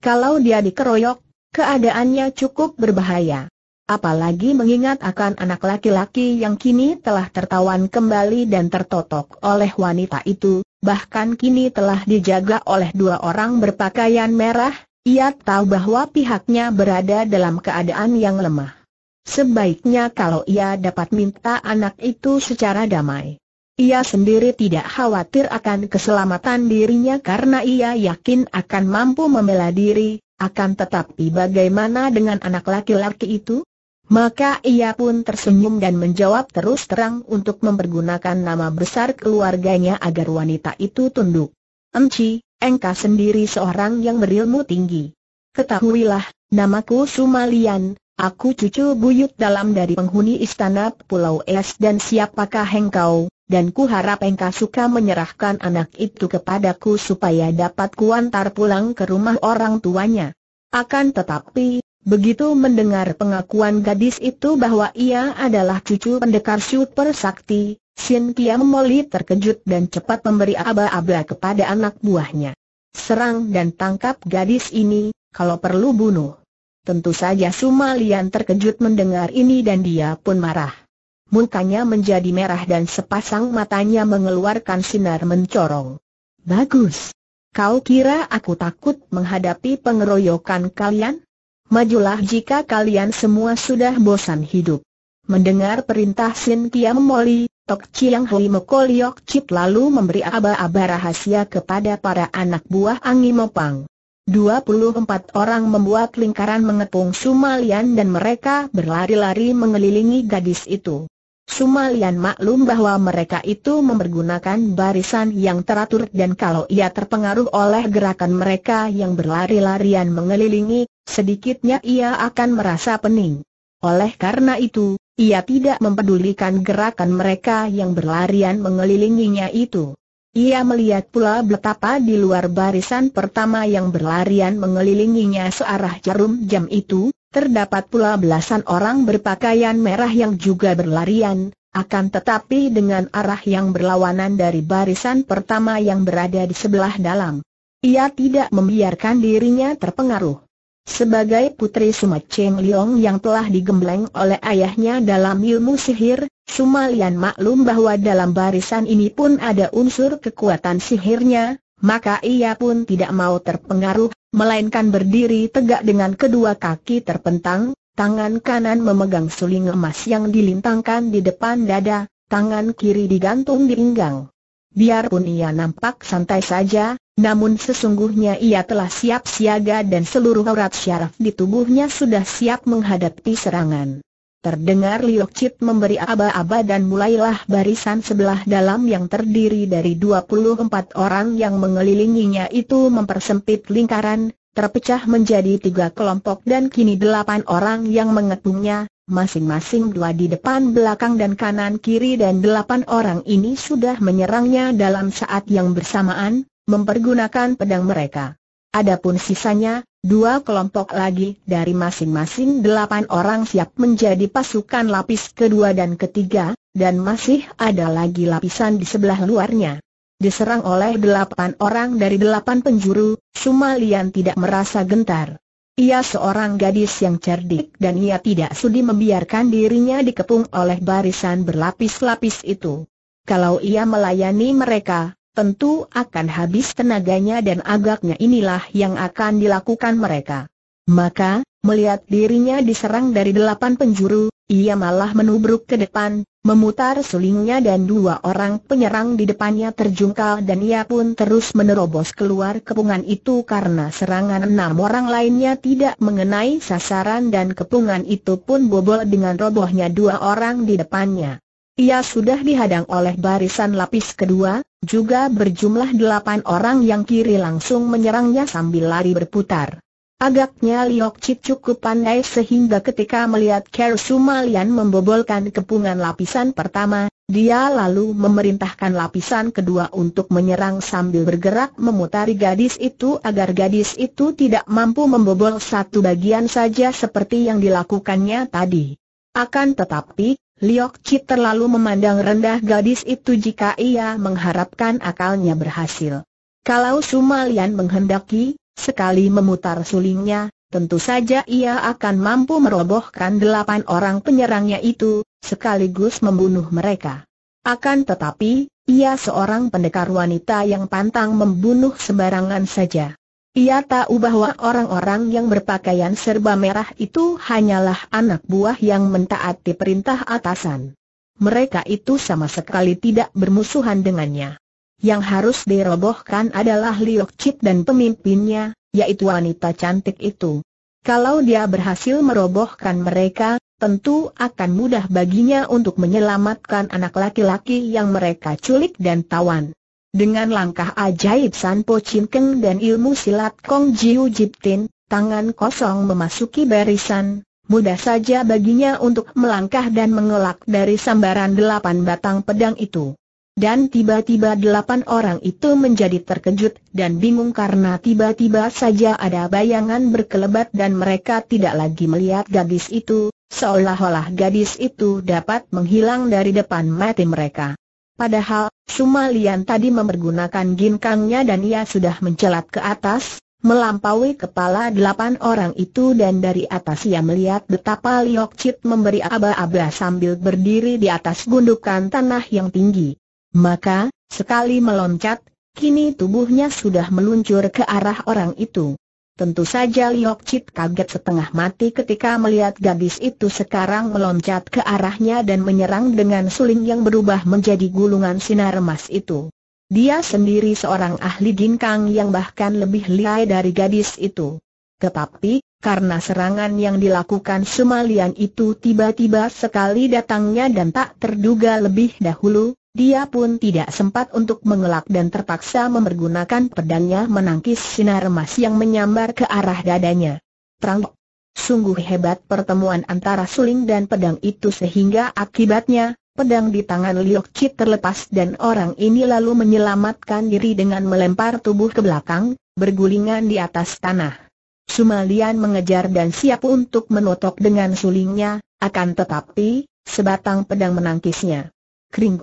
Kalau dia dikeroyok, Keadaannya cukup berbahaya. Apalagi mengingat akan anak laki-laki yang kini telah tertawan kembali dan tertotok oleh wanita itu, bahkan kini telah dijaga oleh dua orang berpakaian merah, ia tahu bahwa pihaknya berada dalam keadaan yang lemah. Sebaiknya kalau ia dapat minta anak itu secara damai. Ia sendiri tidak khawatir akan keselamatan dirinya karena ia yakin akan mampu membela diri, akan tetapi bagaimana dengan anak laki-laki itu? Maka ia pun tersenyum dan menjawab terus terang untuk mempergunakan nama besar keluarganya agar wanita itu tunduk. Enci, engkau sendiri seorang yang berilmu tinggi. Ketahuilah, namaku Sumalian, aku cucu buyut dalam dari penghuni istana Pulau Es dan siapakah engkau? dan ku harap engkau suka menyerahkan anak itu kepadaku supaya dapat kuantar pulang ke rumah orang tuanya. Akan tetapi, begitu mendengar pengakuan gadis itu bahwa ia adalah cucu pendekar super sakti, Sin Kiam Moli terkejut dan cepat memberi aba-aba kepada anak buahnya. Serang dan tangkap gadis ini, kalau perlu bunuh. Tentu saja Sumalian terkejut mendengar ini dan dia pun marah mukanya menjadi merah dan sepasang matanya mengeluarkan sinar mencorong. Bagus. Kau kira aku takut menghadapi pengeroyokan kalian? Majulah jika kalian semua sudah bosan hidup. Mendengar perintah Sin Tiam Moli, Tok Chiang Hui Mekoliok Chip lalu memberi aba-aba rahasia kepada para anak buah Angi Mopang. 24 orang membuat lingkaran mengepung Sumalian dan mereka berlari-lari mengelilingi gadis itu. Sumalian maklum bahwa mereka itu mempergunakan barisan yang teratur dan kalau ia terpengaruh oleh gerakan mereka yang berlari-larian mengelilingi, sedikitnya ia akan merasa pening. Oleh karena itu, ia tidak mempedulikan gerakan mereka yang berlarian mengelilinginya itu. Ia melihat pula betapa di luar barisan pertama yang berlarian mengelilinginya searah jarum jam itu, Terdapat pula belasan orang berpakaian merah yang juga berlarian, akan tetapi dengan arah yang berlawanan dari barisan pertama yang berada di sebelah dalam. Ia tidak membiarkan dirinya terpengaruh. Sebagai putri Suma Cheng Liong yang telah digembleng oleh ayahnya dalam ilmu sihir, Suma Lian maklum bahwa dalam barisan ini pun ada unsur kekuatan sihirnya, maka ia pun tidak mau terpengaruh melainkan berdiri tegak dengan kedua kaki terpentang, tangan kanan memegang suling emas yang dilintangkan di depan dada, tangan kiri digantung di pinggang. Biarpun ia nampak santai saja, namun sesungguhnya ia telah siap siaga dan seluruh aurat syaraf di tubuhnya sudah siap menghadapi serangan. Terdengar Liok Chit memberi aba-aba dan mulailah barisan sebelah dalam yang terdiri dari 24 orang yang mengelilinginya itu mempersempit lingkaran, terpecah menjadi tiga kelompok dan kini delapan orang yang mengepungnya, masing-masing dua di depan belakang dan kanan kiri dan delapan orang ini sudah menyerangnya dalam saat yang bersamaan, mempergunakan pedang mereka. Adapun sisanya, Dua kelompok lagi dari masing-masing delapan orang siap menjadi pasukan lapis kedua dan ketiga, dan masih ada lagi lapisan di sebelah luarnya. Diserang oleh delapan orang dari delapan penjuru, Sumalian tidak merasa gentar. Ia seorang gadis yang cerdik dan ia tidak sudi membiarkan dirinya dikepung oleh barisan berlapis-lapis itu. Kalau ia melayani mereka, tentu akan habis tenaganya dan agaknya inilah yang akan dilakukan mereka. Maka, melihat dirinya diserang dari delapan penjuru, ia malah menubruk ke depan, memutar sulingnya dan dua orang penyerang di depannya terjungkal dan ia pun terus menerobos keluar kepungan itu karena serangan enam orang lainnya tidak mengenai sasaran dan kepungan itu pun bobol dengan robohnya dua orang di depannya. Ia sudah dihadang oleh barisan lapis kedua, juga berjumlah delapan orang yang kiri langsung menyerangnya sambil lari berputar. Agaknya Liok Chit cukup pandai sehingga ketika melihat Ker Sumalian membobolkan kepungan lapisan pertama, dia lalu memerintahkan lapisan kedua untuk menyerang sambil bergerak memutari gadis itu agar gadis itu tidak mampu membobol satu bagian saja seperti yang dilakukannya tadi. Akan tetapi, Liok Chi terlalu memandang rendah gadis itu jika ia mengharapkan akalnya berhasil. Kalau Sumalian menghendaki, sekali memutar sulingnya, tentu saja ia akan mampu merobohkan delapan orang penyerangnya itu, sekaligus membunuh mereka. Akan tetapi, ia seorang pendekar wanita yang pantang membunuh sembarangan saja. Ia tahu bahwa orang-orang yang berpakaian serba merah itu hanyalah anak buah yang mentaati perintah atasan. Mereka itu sama sekali tidak bermusuhan dengannya. Yang harus dirobohkan adalah Liok Chip dan pemimpinnya, yaitu wanita cantik itu. Kalau dia berhasil merobohkan mereka, tentu akan mudah baginya untuk menyelamatkan anak laki-laki yang mereka culik dan tawan. Dengan langkah ajaib San Po Chin Keng dan ilmu silat Kong Jiu Jip Tin, tangan kosong memasuki barisan, mudah saja baginya untuk melangkah dan mengelak dari sambaran delapan batang pedang itu. Dan tiba-tiba delapan orang itu menjadi terkejut dan bingung karena tiba-tiba saja ada bayangan berkelebat dan mereka tidak lagi melihat gadis itu, seolah-olah gadis itu dapat menghilang dari depan mati mereka. Padahal, Sumalian tadi memergunakan ginkangnya dan ia sudah mencelat ke atas, melampaui kepala delapan orang itu dan dari atas ia melihat betapa Liok Chit memberi aba-aba sambil berdiri di atas gundukan tanah yang tinggi. Maka, sekali meloncat, kini tubuhnya sudah meluncur ke arah orang itu. Tentu saja Liok Chit kaget setengah mati ketika melihat gadis itu sekarang meloncat ke arahnya dan menyerang dengan suling yang berubah menjadi gulungan sinar emas itu. Dia sendiri seorang ahli ginkang yang bahkan lebih lihai dari gadis itu. Tetapi, karena serangan yang dilakukan Sumalian itu tiba-tiba sekali datangnya dan tak terduga lebih dahulu, dia pun tidak sempat untuk mengelak dan terpaksa memergunakan pedangnya menangkis sinar emas yang menyambar ke arah dadanya. Terang. Sungguh hebat pertemuan antara suling dan pedang itu sehingga akibatnya, pedang di tangan Liok Chit terlepas dan orang ini lalu menyelamatkan diri dengan melempar tubuh ke belakang, bergulingan di atas tanah. Sumalian mengejar dan siap untuk menotok dengan sulingnya, akan tetapi, sebatang pedang menangkisnya. Kring!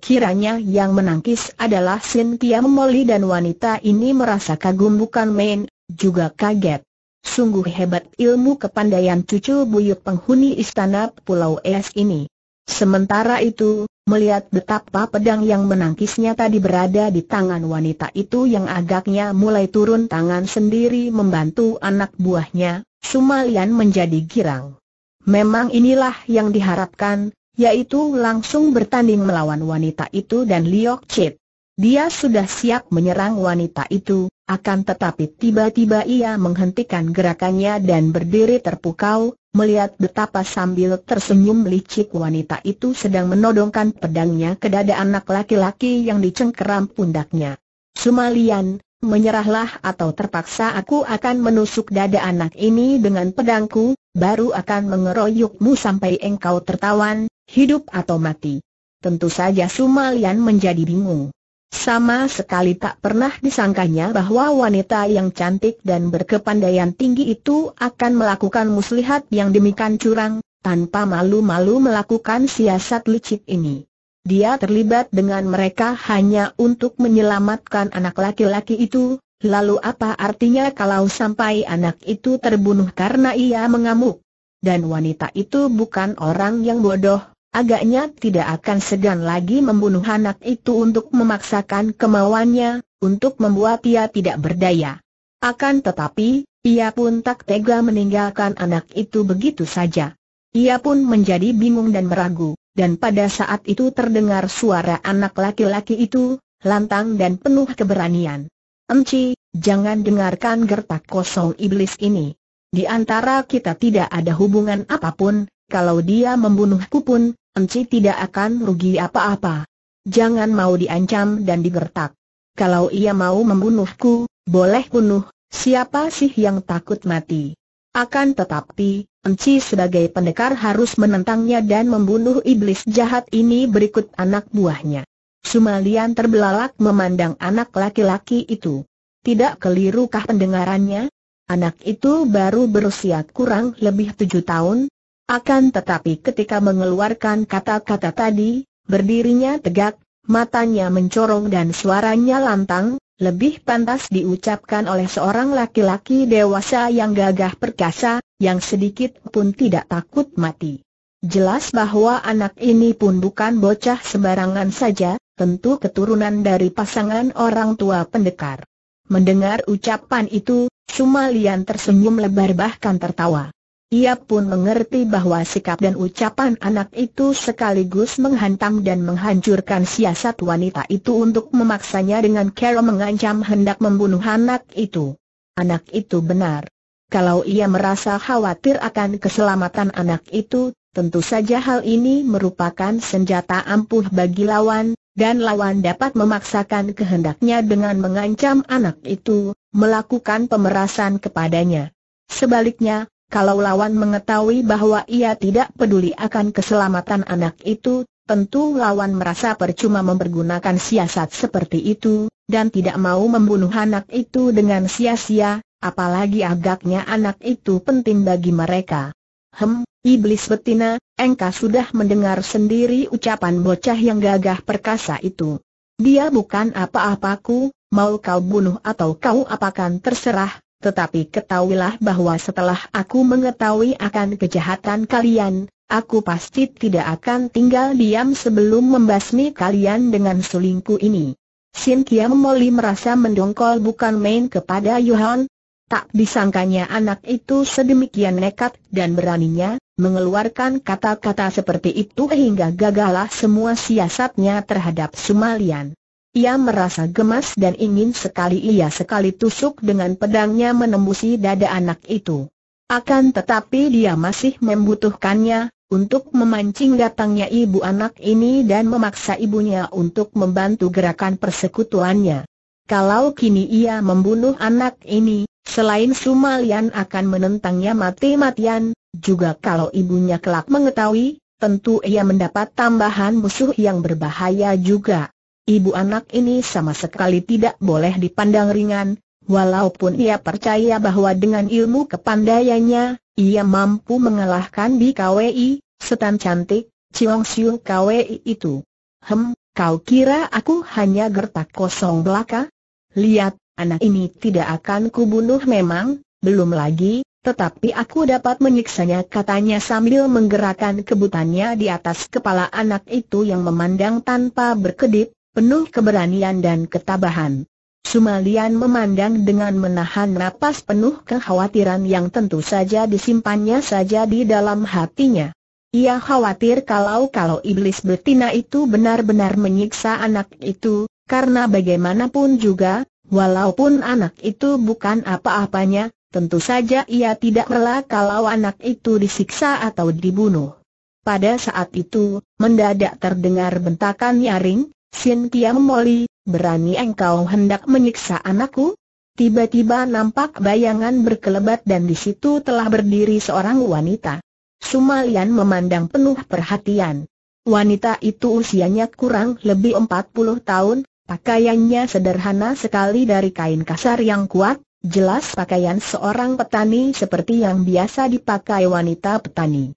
Kiranya yang menangkis adalah Sin Molly dan wanita ini merasa kagum bukan main, juga kaget. Sungguh hebat ilmu kepandaian cucu buyut penghuni istana Pulau Es ini. Sementara itu, melihat betapa pedang yang menangkisnya tadi berada di tangan wanita itu yang agaknya mulai turun tangan sendiri membantu anak buahnya, Sumalian menjadi girang. Memang inilah yang diharapkan, yaitu langsung bertanding melawan wanita itu dan Liok Chit. Dia sudah siap menyerang wanita itu, akan tetapi tiba-tiba ia menghentikan gerakannya dan berdiri terpukau, melihat betapa sambil tersenyum licik wanita itu sedang menodongkan pedangnya ke dada anak laki-laki yang dicengkeram pundaknya. Sumalian, menyerahlah atau terpaksa aku akan menusuk dada anak ini dengan pedangku, baru akan mengeroyokmu sampai engkau tertawan, hidup atau mati. Tentu saja Sumalian menjadi bingung. Sama sekali tak pernah disangkanya bahwa wanita yang cantik dan berkepandaian tinggi itu akan melakukan muslihat yang demikian curang, tanpa malu-malu melakukan siasat licik ini. Dia terlibat dengan mereka hanya untuk menyelamatkan anak laki-laki itu, lalu apa artinya kalau sampai anak itu terbunuh karena ia mengamuk? Dan wanita itu bukan orang yang bodoh, Agaknya tidak akan segan lagi membunuh anak itu untuk memaksakan kemauannya, untuk membuat ia tidak berdaya. Akan tetapi, ia pun tak tega meninggalkan anak itu begitu saja. Ia pun menjadi bingung dan meragu, dan pada saat itu terdengar suara anak laki-laki itu, lantang dan penuh keberanian. Emci, jangan dengarkan gertak kosong iblis ini. Di antara kita tidak ada hubungan apapun, kalau dia membunuhku pun, Enci tidak akan rugi apa-apa. Jangan mau diancam dan digertak. Kalau ia mau membunuhku, boleh bunuh, siapa sih yang takut mati? Akan tetapi, Enci sebagai pendekar harus menentangnya dan membunuh iblis jahat ini berikut anak buahnya. Sumalian terbelalak memandang anak laki-laki itu. Tidak kelirukah pendengarannya? Anak itu baru berusia kurang lebih tujuh tahun, akan tetapi ketika mengeluarkan kata-kata tadi, berdirinya tegak, matanya mencorong dan suaranya lantang, lebih pantas diucapkan oleh seorang laki-laki dewasa yang gagah perkasa, yang sedikit pun tidak takut mati. Jelas bahwa anak ini pun bukan bocah sembarangan saja, tentu keturunan dari pasangan orang tua pendekar. Mendengar ucapan itu, Sumalian tersenyum lebar bahkan tertawa. Ia pun mengerti bahwa sikap dan ucapan anak itu sekaligus menghantam dan menghancurkan siasat wanita itu untuk memaksanya dengan cara mengancam hendak membunuh anak itu. Anak itu benar. Kalau ia merasa khawatir akan keselamatan anak itu, tentu saja hal ini merupakan senjata ampuh bagi lawan, dan lawan dapat memaksakan kehendaknya dengan mengancam anak itu, melakukan pemerasan kepadanya. Sebaliknya, kalau lawan mengetahui bahwa ia tidak peduli akan keselamatan anak itu, tentu lawan merasa percuma mempergunakan siasat seperti itu, dan tidak mau membunuh anak itu dengan sia-sia, apalagi agaknya anak itu penting bagi mereka. Hem, iblis betina, engkau sudah mendengar sendiri ucapan bocah yang gagah perkasa itu. Dia bukan apa-apaku, mau kau bunuh atau kau apakan terserah, tetapi ketahuilah bahwa setelah aku mengetahui akan kejahatan kalian, aku pasti tidak akan tinggal diam sebelum membasmi kalian dengan sulingku ini. Sin Kiam Moli merasa mendongkol bukan main kepada Yuhan. Tak disangkanya anak itu sedemikian nekat dan beraninya, mengeluarkan kata-kata seperti itu hingga gagalah semua siasatnya terhadap Sumalian. Ia merasa gemas dan ingin sekali ia sekali tusuk dengan pedangnya menembusi dada anak itu. Akan tetapi dia masih membutuhkannya, untuk memancing datangnya ibu anak ini dan memaksa ibunya untuk membantu gerakan persekutuannya. Kalau kini ia membunuh anak ini, selain Sumalian akan menentangnya mati-matian, juga kalau ibunya kelak mengetahui, tentu ia mendapat tambahan musuh yang berbahaya juga ibu anak ini sama sekali tidak boleh dipandang ringan, walaupun ia percaya bahwa dengan ilmu kepandaiannya, ia mampu mengalahkan KWI, setan cantik, Ciong Siu KWI itu. Hem, kau kira aku hanya gertak kosong belaka? Lihat, anak ini tidak akan kubunuh memang, belum lagi, tetapi aku dapat menyiksanya katanya sambil menggerakkan kebutannya di atas kepala anak itu yang memandang tanpa berkedip, penuh keberanian dan ketabahan. Sumalian memandang dengan menahan napas penuh kekhawatiran yang tentu saja disimpannya saja di dalam hatinya. Ia khawatir kalau-kalau iblis betina itu benar-benar menyiksa anak itu, karena bagaimanapun juga, walaupun anak itu bukan apa-apanya, tentu saja ia tidak rela kalau anak itu disiksa atau dibunuh. Pada saat itu, mendadak terdengar bentakan nyaring, Sin Kiam Moli, berani engkau hendak menyiksa anakku? Tiba-tiba nampak bayangan berkelebat dan di situ telah berdiri seorang wanita. Sumalian memandang penuh perhatian. Wanita itu usianya kurang lebih 40 tahun, pakaiannya sederhana sekali dari kain kasar yang kuat, jelas pakaian seorang petani seperti yang biasa dipakai wanita petani.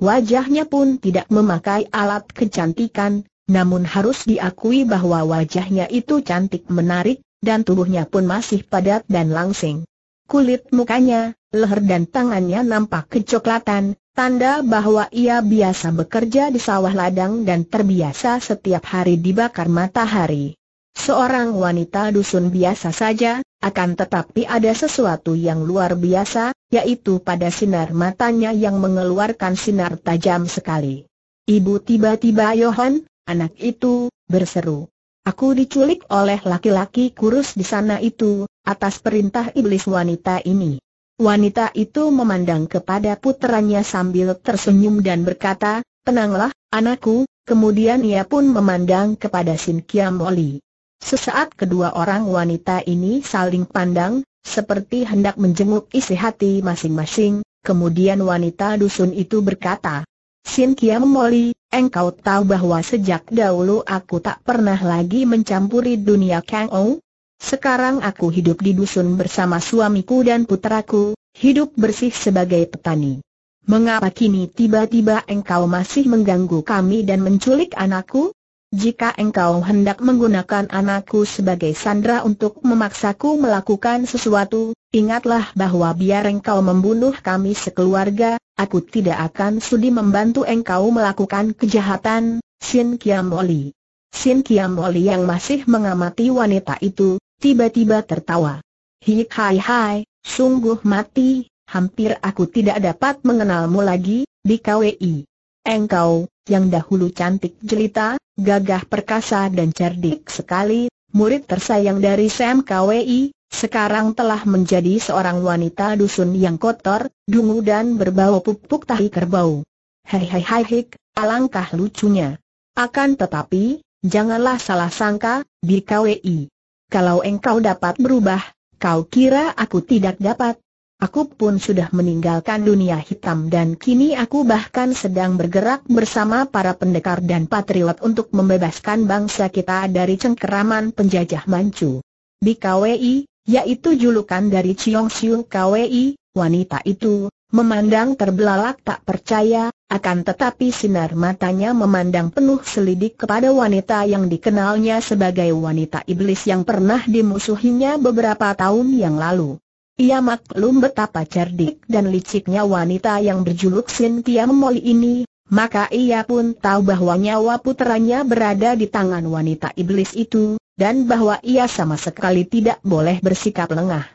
Wajahnya pun tidak memakai alat kecantikan, namun harus diakui bahwa wajahnya itu cantik menarik, dan tubuhnya pun masih padat dan langsing. Kulit mukanya, leher dan tangannya nampak kecoklatan, tanda bahwa ia biasa bekerja di sawah ladang dan terbiasa setiap hari dibakar matahari. Seorang wanita dusun biasa saja, akan tetapi ada sesuatu yang luar biasa, yaitu pada sinar matanya yang mengeluarkan sinar tajam sekali. Ibu tiba-tiba Yohan, anak itu, berseru. Aku diculik oleh laki-laki kurus di sana itu, atas perintah iblis wanita ini. Wanita itu memandang kepada puteranya sambil tersenyum dan berkata, Tenanglah, anakku, kemudian ia pun memandang kepada Sin Kiam Oli. Sesaat kedua orang wanita ini saling pandang, seperti hendak menjenguk isi hati masing-masing, kemudian wanita dusun itu berkata, Sin Kiam Moli, engkau tahu bahwa sejak dahulu aku tak pernah lagi mencampuri dunia Kang Ou? Sekarang aku hidup di dusun bersama suamiku dan putraku, hidup bersih sebagai petani. Mengapa kini tiba-tiba engkau masih mengganggu kami dan menculik anakku? Jika engkau hendak menggunakan anakku sebagai sandra untuk memaksaku melakukan sesuatu, ingatlah bahwa biar engkau membunuh kami sekeluarga, aku tidak akan sudi membantu engkau melakukan kejahatan, Shin Kiamoli. Shin Kiamoli yang masih mengamati wanita itu, tiba-tiba tertawa. Hik hai hai, sungguh mati, hampir aku tidak dapat mengenalmu lagi, di KWI. Engkau, yang dahulu cantik jelita, gagah perkasa dan cerdik sekali, murid tersayang dari Sam KWI, sekarang telah menjadi seorang wanita dusun yang kotor, dungu dan berbau pupuk tahi kerbau. Hei hei hei hik, alangkah lucunya. Akan tetapi, janganlah salah sangka, BKWI. Kalau engkau dapat berubah, kau kira aku tidak dapat? Aku pun sudah meninggalkan dunia hitam dan kini aku bahkan sedang bergerak bersama para pendekar dan patriot untuk membebaskan bangsa kita dari cengkeraman penjajah mancu. BKWI, yaitu julukan dari Chiong Siu Kwei, wanita itu, memandang terbelalak tak percaya, akan tetapi sinar matanya memandang penuh selidik kepada wanita yang dikenalnya sebagai wanita iblis yang pernah dimusuhinya beberapa tahun yang lalu. Ia maklum betapa cerdik dan liciknya wanita yang berjuluk Sintia Tiam ini, maka ia pun tahu bahwa nyawa puteranya berada di tangan wanita iblis itu, dan bahwa ia sama sekali tidak boleh bersikap lengah.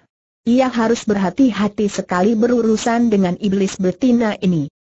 Ia harus berhati-hati sekali berurusan dengan iblis betina ini.